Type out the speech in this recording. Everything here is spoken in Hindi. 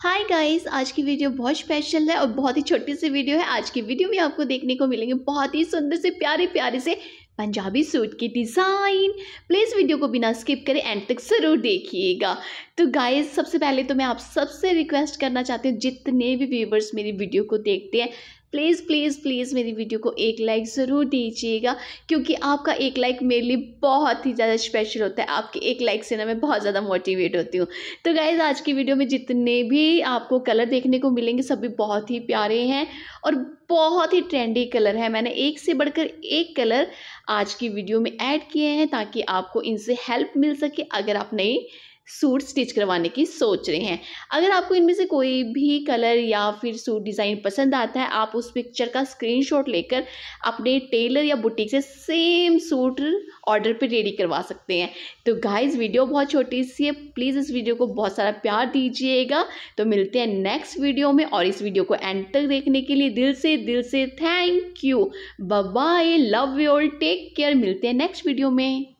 हाय गाइस आज की वीडियो बहुत स्पेशल है और बहुत ही छोटी सी वीडियो है आज की वीडियो में आपको देखने को मिलेंगे बहुत ही सुंदर से प्यारे प्यारे से पंजाबी सूट की डिज़ाइन प्लीज़ वीडियो को बिना स्किप करें एंड तक ज़रूर देखिएगा तो गाइस सबसे पहले तो मैं आप सबसे रिक्वेस्ट करना चाहती हूँ जितने भी व्यूवर्स मेरी वीडियो को देखते हैं प्लीज़ प्लीज़ प्लीज़ मेरी वीडियो को एक लाइक ज़रूर दीजिएगा क्योंकि आपका एक लाइक मेरे लिए बहुत ही ज़्यादा स्पेशल होता है आपके एक लाइक से ना मैं बहुत ज़्यादा मोटिवेट होती हूँ तो गाइज़ आज की वीडियो में जितने भी आपको कलर देखने को मिलेंगे सभी बहुत ही प्यारे हैं और बहुत ही ट्रेंडी कलर है मैंने एक से बढ़कर एक कलर आज की वीडियो में ऐड किए हैं ताकि आपको इनसे हेल्प मिल सके अगर आप नहीं सूट स्टिच करवाने की सोच रहे हैं अगर आपको इनमें से कोई भी कलर या फिर सूट डिज़ाइन पसंद आता है आप उस पिक्चर का स्क्रीनशॉट लेकर अपने टेलर या बुटीक से सेम सूट ऑर्डर पे रेडी करवा सकते हैं तो गाइस वीडियो बहुत छोटी सी है प्लीज़ इस वीडियो को बहुत सारा प्यार दीजिएगा तो मिलते हैं नेक्स्ट वीडियो में और इस वीडियो को एंड तक देखने के लिए दिल से दिल से thank you bye love you all take care मिलते हैं नेक्स्ट वीडियो में